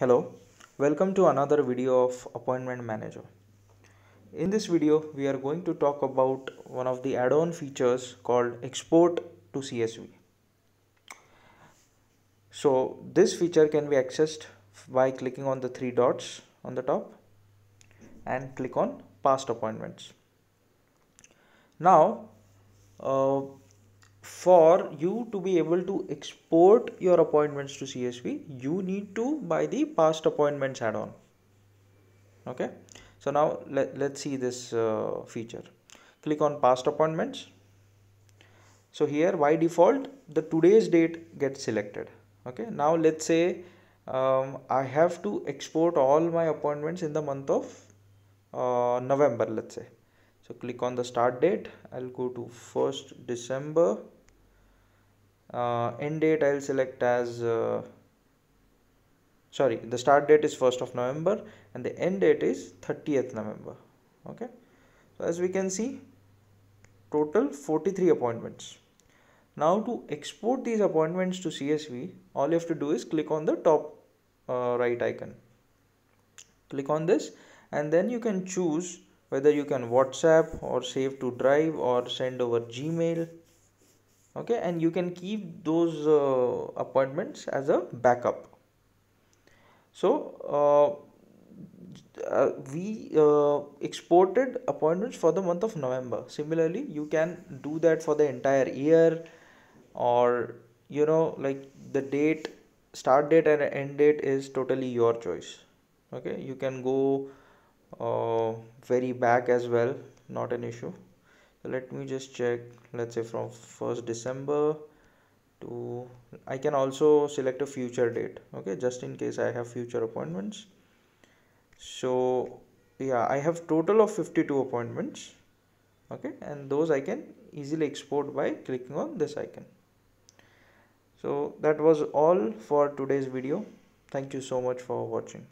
Hello, welcome to another video of Appointment Manager. In this video, we are going to talk about one of the add-on features called Export to CSV. So this feature can be accessed by clicking on the three dots on the top and click on Past Appointments. Now, uh, for you to be able to export your appointments to CSV, you need to buy the past appointments add-on. Okay. So now let, let's see this uh, feature. Click on past appointments. So here by default, the today's date gets selected. Okay. Now let's say um, I have to export all my appointments in the month of uh, November, let's say. So click on the start date. I'll go to 1st December uh, end date I'll select as uh, sorry the start date is 1st of November and the end date is 30th November okay so as we can see total 43 appointments now to export these appointments to CSV all you have to do is click on the top uh, right icon click on this and then you can choose whether you can WhatsApp or save to drive or send over Gmail okay and you can keep those uh, appointments as a backup so uh, uh, we uh, exported appointments for the month of November. Similarly, you can do that for the entire year or you know like the date start date and end date is totally your choice. Okay, you can go uh, very back as well, not an issue so let me just check let's say from 1st December to I can also select a future date okay just in case I have future appointments so yeah I have total of 52 appointments okay and those I can easily export by clicking on this icon so that was all for today's video thank you so much for watching